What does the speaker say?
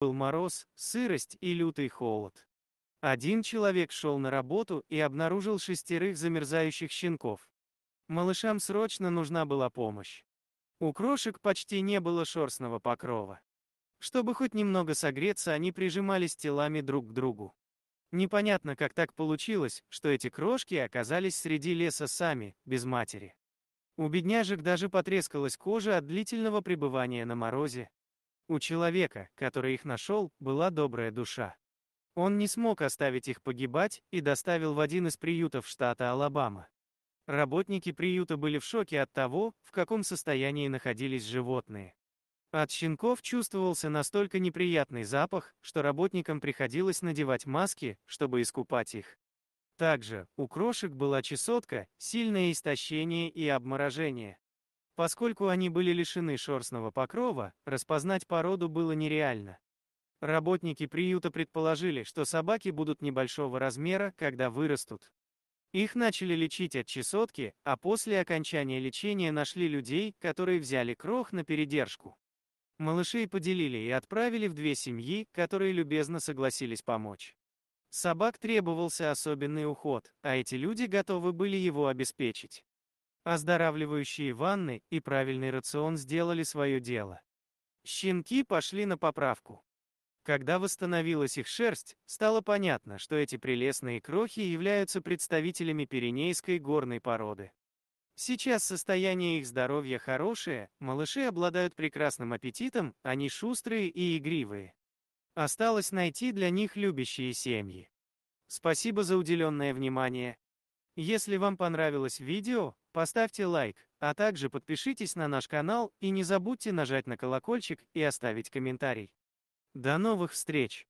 Был мороз, сырость и лютый холод. Один человек шел на работу и обнаружил шестерых замерзающих щенков. Малышам срочно нужна была помощь. У крошек почти не было шерстного покрова. Чтобы хоть немного согреться, они прижимались телами друг к другу. Непонятно, как так получилось, что эти крошки оказались среди леса сами, без матери. У бедняжек даже потрескалась кожа от длительного пребывания на морозе. У человека, который их нашел, была добрая душа. Он не смог оставить их погибать и доставил в один из приютов штата Алабама. Работники приюта были в шоке от того, в каком состоянии находились животные. От щенков чувствовался настолько неприятный запах, что работникам приходилось надевать маски, чтобы искупать их. Также у крошек была чесотка, сильное истощение и обморожение. Поскольку они были лишены шерстного покрова, распознать породу было нереально. Работники приюта предположили, что собаки будут небольшого размера, когда вырастут. Их начали лечить от чесотки, а после окончания лечения нашли людей, которые взяли крох на передержку. Малышей поделили и отправили в две семьи, которые любезно согласились помочь. Собак требовался особенный уход, а эти люди готовы были его обеспечить. Оздоравливающие ванны и правильный рацион сделали свое дело. Щенки пошли на поправку. Когда восстановилась их шерсть, стало понятно, что эти прелестные крохи являются представителями пиренейской горной породы. Сейчас состояние их здоровья хорошее, малыши обладают прекрасным аппетитом, они шустрые и игривые. Осталось найти для них любящие семьи. Спасибо за уделенное внимание. Если вам понравилось видео, Поставьте лайк, а также подпишитесь на наш канал и не забудьте нажать на колокольчик и оставить комментарий. До новых встреч!